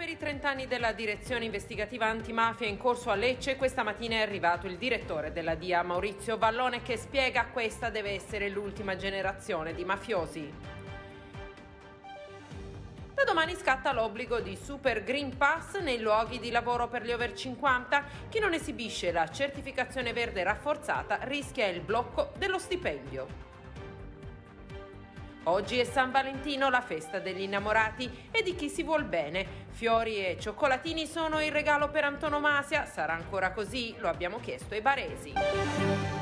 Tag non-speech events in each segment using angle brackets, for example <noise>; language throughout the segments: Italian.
per i 30 anni della direzione investigativa antimafia in corso a Lecce, questa mattina è arrivato il direttore della DIA Maurizio Vallone che spiega che questa deve essere l'ultima generazione di mafiosi. Da domani scatta l'obbligo di Super Green Pass nei luoghi di lavoro per gli over 50. Chi non esibisce la certificazione verde rafforzata rischia il blocco dello stipendio. Oggi è San Valentino, la festa degli innamorati e di chi si vuol bene. Fiori e cioccolatini sono il regalo per antonomasia, sarà ancora così? Lo abbiamo chiesto ai baresi.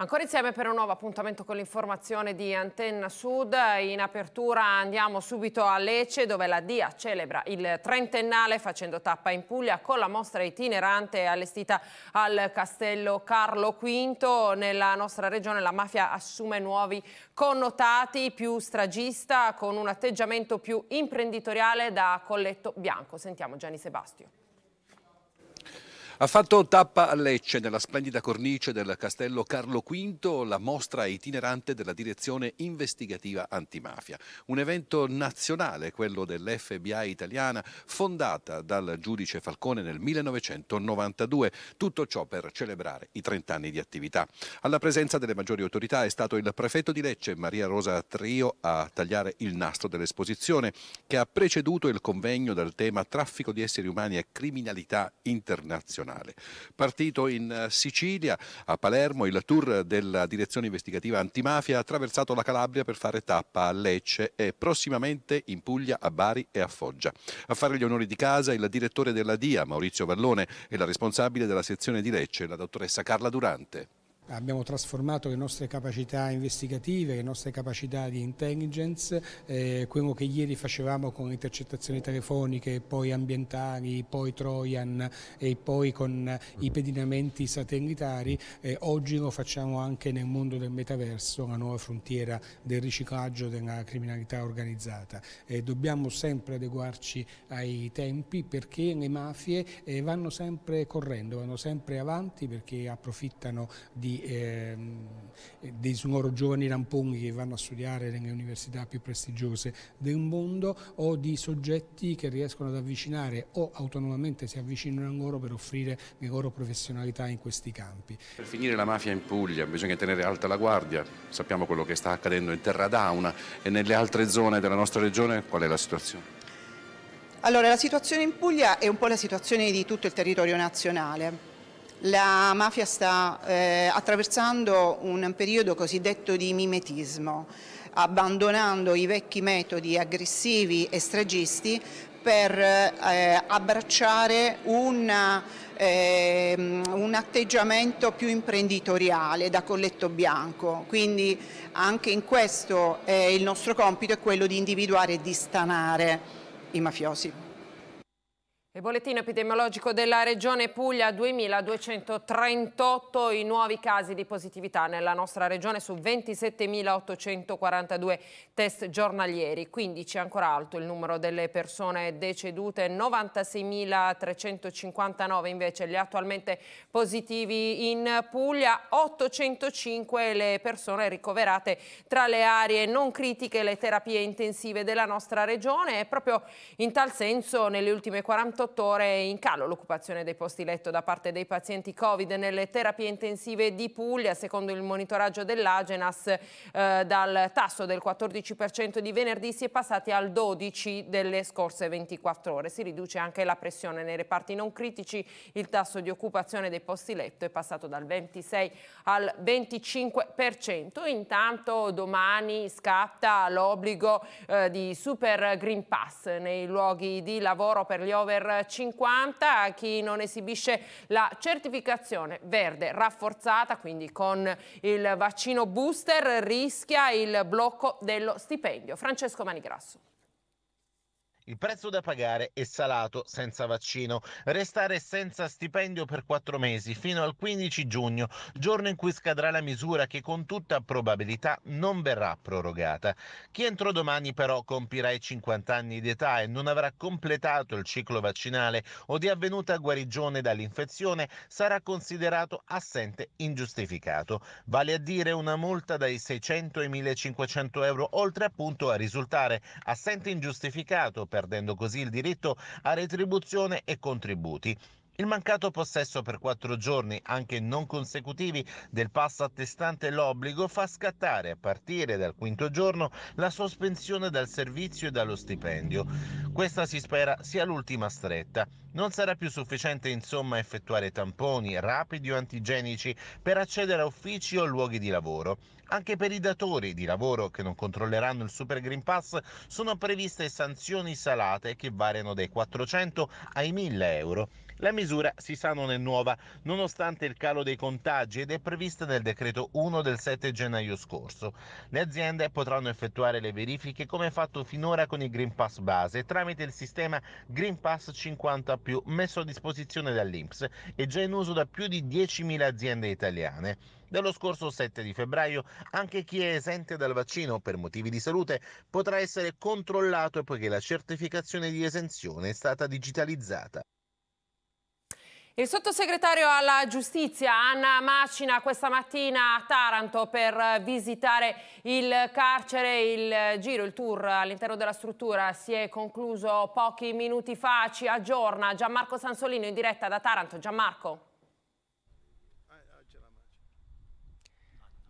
Ancora insieme per un nuovo appuntamento con l'informazione di Antenna Sud. In apertura andiamo subito a Lecce dove la DIA celebra il trentennale facendo tappa in Puglia con la mostra itinerante allestita al Castello Carlo V. Nella nostra regione la mafia assume nuovi connotati, più stragista, con un atteggiamento più imprenditoriale da colletto bianco. Sentiamo Gianni Sebastio. Ha fatto tappa a Lecce nella splendida cornice del castello Carlo V la mostra itinerante della direzione investigativa antimafia. Un evento nazionale, quello dell'FBI italiana, fondata dal giudice Falcone nel 1992. Tutto ciò per celebrare i 30 anni di attività. Alla presenza delle maggiori autorità è stato il prefetto di Lecce, Maria Rosa Trio, a tagliare il nastro dell'esposizione che ha preceduto il convegno dal tema traffico di esseri umani e criminalità internazionale nazionale. Partito in eh, Sicilia, a Palermo, il tour della direzione investigativa antimafia ha attraversato la Calabria per fare tappa a Lecce e prossimamente in Puglia, a Bari e a Foggia. A fare gli onori di casa il direttore della DIA, Maurizio Vallone, e la responsabile della sezione di Lecce, la dottoressa Carla Durante abbiamo trasformato le nostre capacità investigative, le nostre capacità di intelligence, eh, quello che ieri facevamo con intercettazioni telefoniche, poi ambientali, poi Trojan e poi con i pedinamenti satellitari, eh, oggi lo facciamo anche nel mondo del metaverso, la nuova frontiera del riciclaggio della criminalità organizzata. Eh, dobbiamo sempre adeguarci ai tempi perché le mafie eh, vanno sempre correndo, vanno sempre avanti perché approfittano di Ehm, dei, eh, dei loro giovani ramponi che vanno a studiare nelle università più prestigiose del mondo o di soggetti che riescono ad avvicinare o autonomamente si avvicinano a loro per offrire le loro professionalità in questi campi. Per finire la mafia in Puglia bisogna tenere alta la guardia, sappiamo quello che sta accadendo in Terra d'Auna e nelle altre zone della nostra regione qual è la situazione? Allora, la situazione in Puglia è un po' la situazione di tutto il territorio nazionale. La mafia sta eh, attraversando un periodo cosiddetto di mimetismo, abbandonando i vecchi metodi aggressivi e stragisti per eh, abbracciare una, eh, un atteggiamento più imprenditoriale da colletto bianco. Quindi anche in questo eh, il nostro compito è quello di individuare e di stanare i mafiosi. Il bollettino epidemiologico della regione Puglia 2238 i nuovi casi di positività nella nostra regione su 27.842 test giornalieri, 15 ancora alto il numero delle persone decedute, 96.359 invece gli attualmente positivi in Puglia, 805 le persone ricoverate tra le aree non critiche le terapie intensive della nostra regione e proprio in tal senso nelle ultime 40 48 ore in calo l'occupazione dei posti letto da parte dei pazienti Covid nelle terapie intensive di Puglia, secondo il monitoraggio dell'Agenas eh, dal tasso del 14% di venerdì si è passati al 12% delle scorse 24 ore. Si riduce anche la pressione nei reparti non critici, il tasso di occupazione dei posti letto è passato dal 26 al 25%. Intanto domani scatta l'obbligo eh, di Super Green Pass nei luoghi di lavoro per gli over 50 a chi non esibisce la certificazione verde rafforzata, quindi con il vaccino booster, rischia il blocco dello stipendio. Francesco Manigrasso. Il prezzo da pagare è salato senza vaccino. Restare senza stipendio per quattro mesi fino al 15 giugno, giorno in cui scadrà la misura che con tutta probabilità non verrà prorogata. Chi entro domani però compirà i 50 anni di età e non avrà completato il ciclo vaccinale o di avvenuta guarigione dall'infezione sarà considerato assente ingiustificato, vale a dire una multa dai 600 ai 1500 euro, oltre appunto a risultare assente ingiustificato per perdendo così il diritto a retribuzione e contributi. Il mancato possesso per quattro giorni, anche non consecutivi, del passo attestante l'obbligo fa scattare, a partire dal quinto giorno, la sospensione dal servizio e dallo stipendio. Questa si spera sia l'ultima stretta. Non sarà più sufficiente, insomma, effettuare tamponi rapidi o antigenici per accedere a uffici o luoghi di lavoro. Anche per i datori di lavoro che non controlleranno il Super Green Pass sono previste sanzioni salate che variano dai 400 ai 1000 euro la misura, si sa, non è nuova, nonostante il calo dei contagi ed è prevista nel decreto 1 del 7 gennaio scorso. Le aziende potranno effettuare le verifiche come fatto finora con il Green Pass base tramite il sistema Green Pass 50 messo a disposizione dall'Inps e già in uso da più di 10.000 aziende italiane. Dallo scorso 7 di febbraio anche chi è esente dal vaccino per motivi di salute potrà essere controllato poiché la certificazione di esenzione è stata digitalizzata. Il sottosegretario alla giustizia Anna Macina questa mattina a Taranto per visitare il carcere, il giro, il tour all'interno della struttura si è concluso pochi minuti fa, ci aggiorna Gianmarco Sansolino in diretta da Taranto. Gianmarco.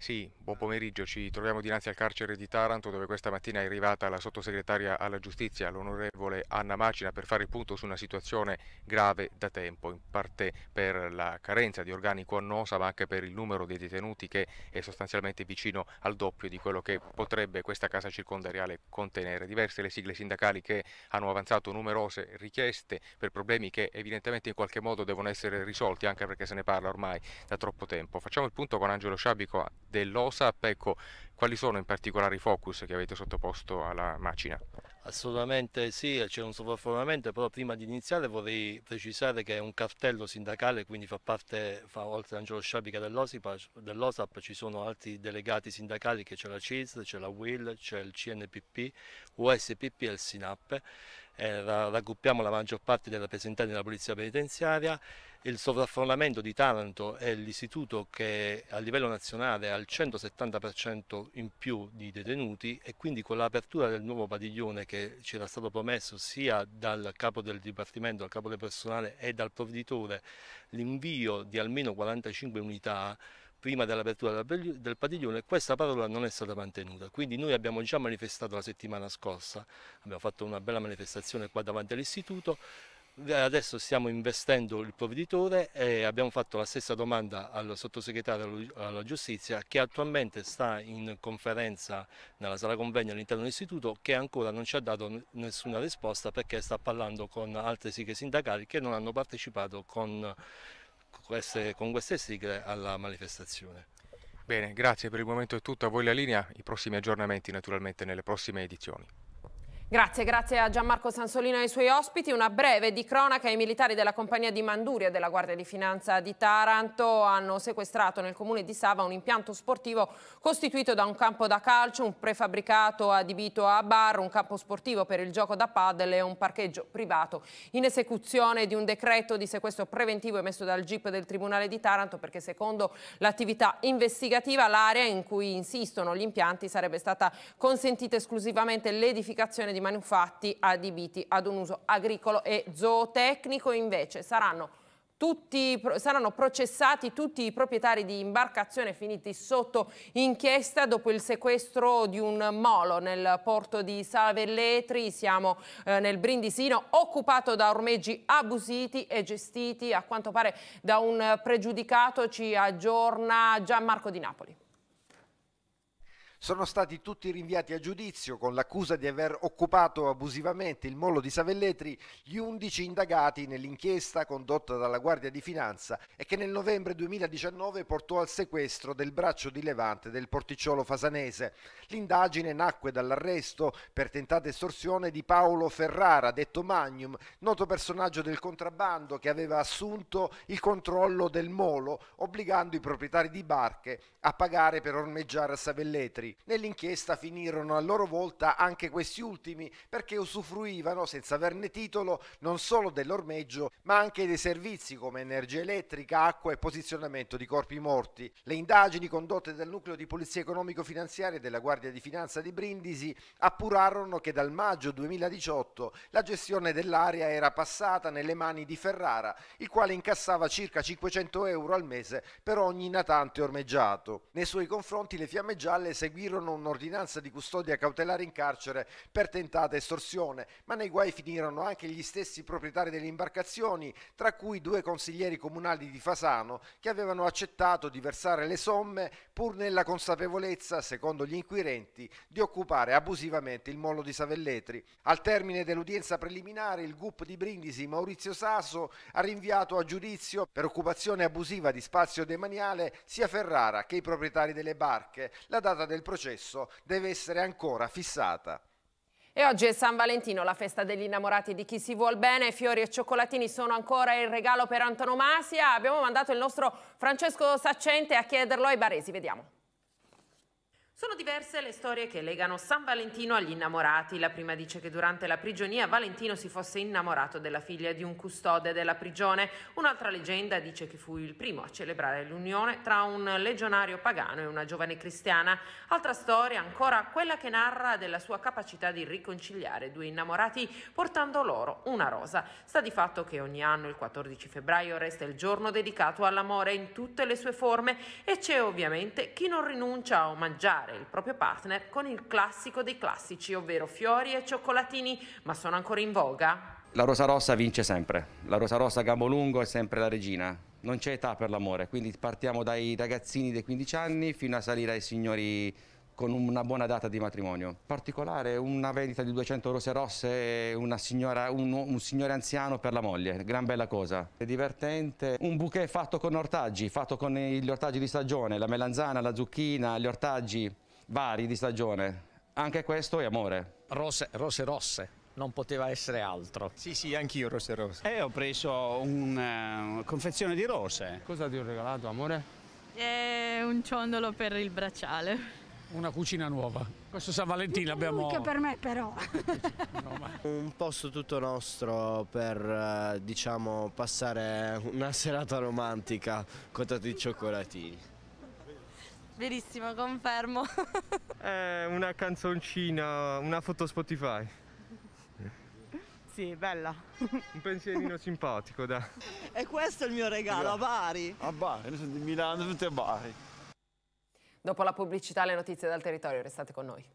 Sì, buon pomeriggio. Ci troviamo dinanzi al carcere di Taranto dove questa mattina è arrivata la sottosegretaria alla giustizia, l'onorevole Anna Macina, per fare il punto su una situazione grave da tempo, in parte per la carenza di organico annosa, ma anche per il numero dei detenuti che è sostanzialmente vicino al doppio di quello che potrebbe questa casa circondariale contenere. Diverse le sigle sindacali che hanno avanzato numerose richieste per problemi che evidentemente in qualche modo devono essere risolti, anche perché se ne parla ormai da troppo tempo. Facciamo il punto con Angelo Sciabico dell'OSAP, ecco, quali sono in particolare i focus che avete sottoposto alla macina? Assolutamente sì, c'è un sovraffollamento, però prima di iniziare vorrei precisare che è un cartello sindacale, quindi fa parte, fa, oltre a Angelo Sciabica dell'OSAP, ci sono altri delegati sindacali che c'è la CIS, c'è la WIL, c'è il CNPP, USPP e il SINAP eh, raggruppiamo la maggior parte dei rappresentanti della polizia penitenziaria, il sovraffollamento di Taranto è l'istituto che a livello nazionale ha il 170% in più di detenuti e quindi con l'apertura del nuovo padiglione che ci era stato promesso sia dal capo del dipartimento, dal capo del personale e dal provveditore l'invio di almeno 45 unità prima dell'apertura del padiglione, questa parola non è stata mantenuta. Quindi noi abbiamo già manifestato la settimana scorsa, abbiamo fatto una bella manifestazione qua davanti all'istituto, eh, adesso stiamo investendo il provveditore e abbiamo fatto la stessa domanda al sottosegretario alla giustizia che attualmente sta in conferenza nella sala convegno all'interno dell'istituto che ancora non ci ha dato nessuna risposta perché sta parlando con altre sigle sindacali che non hanno partecipato con con queste, con queste sigle alla manifestazione. Bene, grazie per il momento è tutto, a voi la linea, i prossimi aggiornamenti naturalmente nelle prossime edizioni. Grazie, grazie a Gianmarco Sansolino e ai suoi ospiti. Una breve di cronaca, i militari della compagnia di Manduria della Guardia di Finanza di Taranto hanno sequestrato nel comune di Sava un impianto sportivo costituito da un campo da calcio, un prefabbricato adibito a bar, un campo sportivo per il gioco da padel e un parcheggio privato in esecuzione di un decreto di sequestro preventivo emesso dal GIP del Tribunale di Taranto perché secondo l'attività investigativa l'area in cui insistono gli impianti sarebbe stata consentita esclusivamente l'edificazione di di manufatti adibiti ad un uso agricolo e zootecnico invece saranno, tutti, saranno processati tutti i proprietari di imbarcazione finiti sotto inchiesta dopo il sequestro di un molo nel porto di Savelletri, siamo eh, nel Brindisino, occupato da ormeggi abusiti e gestiti a quanto pare da un pregiudicato, ci aggiorna Gianmarco di Napoli sono stati tutti rinviati a giudizio con l'accusa di aver occupato abusivamente il mollo di Savelletri gli 11 indagati nell'inchiesta condotta dalla Guardia di Finanza e che nel novembre 2019 portò al sequestro del braccio di levante del porticciolo fasanese. L'indagine nacque dall'arresto per tentata estorsione di Paolo Ferrara, detto Magnum, noto personaggio del contrabbando che aveva assunto il controllo del molo, obbligando i proprietari di barche a pagare per ormeggiare a Savelletri stranieri. Nell'inchiesta finirono a loro volta anche questi ultimi perché usufruivano senza averne titolo non solo dell'ormeggio ma anche dei servizi come energia elettrica, acqua e posizionamento di corpi morti. Le indagini condotte dal nucleo di polizia economico-finanziaria della Guardia di Finanza di Brindisi appurarono che dal maggio 2018 la gestione dell'area era passata nelle mani di Ferrara, il quale incassava circa 500 euro al mese per ogni natante ormeggiato. Nei suoi confronti le fiamme gialle seguivano seguirono un'ordinanza di custodia cautelare in carcere per tentata estorsione, ma nei guai finirono anche gli stessi proprietari delle imbarcazioni, tra cui due consiglieri comunali di Fasano che avevano accettato di versare le somme pur nella consapevolezza, secondo gli inquirenti, di occupare abusivamente il molo di Savelletri. Al termine dell'udienza preliminare, il GUP di Brindisi Maurizio Sasso ha rinviato a giudizio per occupazione abusiva di spazio demaniale sia Ferrara che i proprietari delle barche. La data del processo deve essere ancora fissata. E oggi è San Valentino, la festa degli innamorati di chi si vuol bene. Fiori e cioccolatini sono ancora il regalo per antonomasia. Abbiamo mandato il nostro Francesco Saccente a chiederlo ai baresi. Vediamo. Sono diverse le storie che legano San Valentino agli innamorati. La prima dice che durante la prigionia Valentino si fosse innamorato della figlia di un custode della prigione. Un'altra leggenda dice che fu il primo a celebrare l'unione tra un legionario pagano e una giovane cristiana. Altra storia ancora quella che narra della sua capacità di riconciliare due innamorati portando loro una rosa. Sta di fatto che ogni anno il 14 febbraio resta il giorno dedicato all'amore in tutte le sue forme e c'è ovviamente chi non rinuncia a omaggiare conquistare il proprio partner con il classico dei classici, ovvero fiori e cioccolatini, ma sono ancora in voga? La rosa rossa vince sempre, la rosa rossa gambo lungo è sempre la regina, non c'è età per l'amore, quindi partiamo dai ragazzini dei 15 anni fino a salire ai signori con una buona data di matrimonio. In particolare una vendita di 200 rose rosse e un, un, signore anziano per la moglie, gran bella cosa. È divertente. Un bouquet fatto con ortaggi, fatto con gli ortaggi di stagione, la melanzana, la zucchina, gli ortaggi vari di stagione. Anche questo è amore. Rose, rose rosse non poteva essere altro. Sì, sì, anch'io rose rose. E eh, ho preso una, una eh, confezione di rose. Cosa ti ho regalato, amore? È eh, un ciondolo per il bracciale una cucina nuova. Questo San Valentino abbiamo... Anche per me però. <laughs> un posto tutto nostro per eh, diciamo passare una serata romantica con tanti cioccolatini. Verissimo, confermo. È <laughs> eh, una canzoncina, una foto Spotify. Sì, bella. Un pensierino <laughs> simpatico, dai. E questo è il mio regalo a Bari. A Bari, noi siamo di Milano, tutti a Bari. Dopo la pubblicità e le notizie dal territorio, restate con noi.